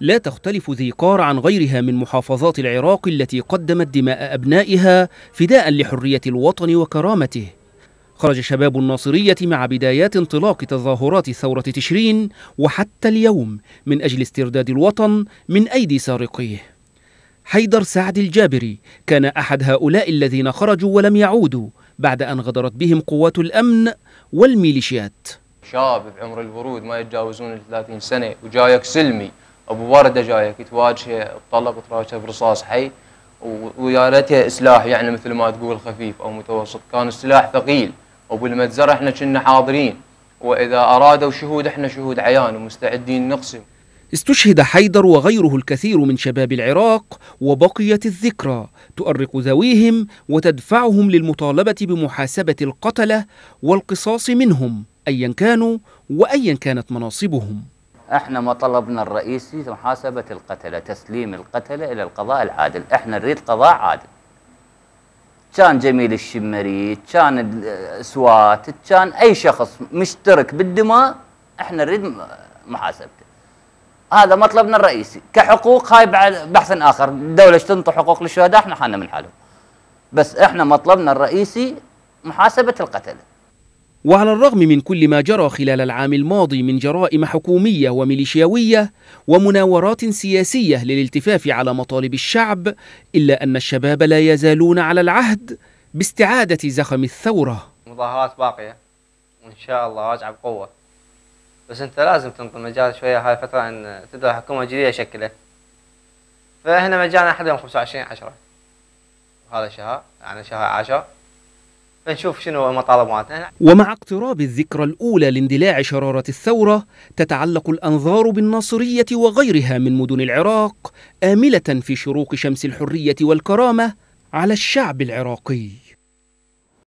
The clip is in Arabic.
لا تختلف ذي قار عن غيرها من محافظات العراق التي قدمت دماء أبنائها فداء لحرية الوطن وكرامته خرج شباب الناصرية مع بدايات انطلاق تظاهرات ثورة تشرين وحتى اليوم من أجل استرداد الوطن من أيدي سارقيه حيدر سعد الجابري كان أحد هؤلاء الذين خرجوا ولم يعودوا بعد أن غدرت بهم قوات الأمن والميليشيات شاب بعمر البرود ما يتجاوزون 30 سنة وجايك سلمي ابو ورده جايك تواجهه تطلق وتراوشه برصاص حي ويا ريتها سلاح يعني مثل ما تقول خفيف او متوسط كان السلاح ثقيل وبالمجزره احنا كنا حاضرين واذا ارادوا شهود احنا شهود عيان ومستعدين نقسم استشهد حيدر وغيره الكثير من شباب العراق وبقيت الذكرى تؤرق ذويهم وتدفعهم للمطالبه بمحاسبه القتله والقصاص منهم ايا كانوا وايا كانت مناصبهم احنا ما طلبنا الرئيسي محاسبة القتلة تسليم القتلة إلى القضاء العادل احنا نريد قضاء عادل كان جميل الشمري كان سوات كان أي شخص مشترك بالدماء احنا نريد محاسبته هذا مطلبنا الرئيسي كحقوق هاي بحث آخر الدولة تنطي حقوق للشهداء احنا حالنا من حالهم بس احنا مطلبنا الرئيسي محاسبة القتله وعلى الرغم من كل ما جرى خلال العام الماضي من جرائم حكومية وميليشياوية ومناورات سياسية للالتفاف على مطالب الشعب إلا أن الشباب لا يزالون على العهد باستعادة زخم الثورة مظاهرات باقية وإن شاء الله راجعة بقوة بس أنت لازم تنقل مجال شوية هاي فترة أن تبدأ حكومة جديدة شكلها فهنا مجالنا أحد يوم 25 10 هذا شهر يعني شهر 10 فنشوف شنو المطالب ومع اقتراب الذكرى الأولى لاندلاع شرارة الثورة تتعلق الأنظار بالناصرية وغيرها من مدن العراق آملة في شروق شمس الحرية والكرامة على الشعب العراقي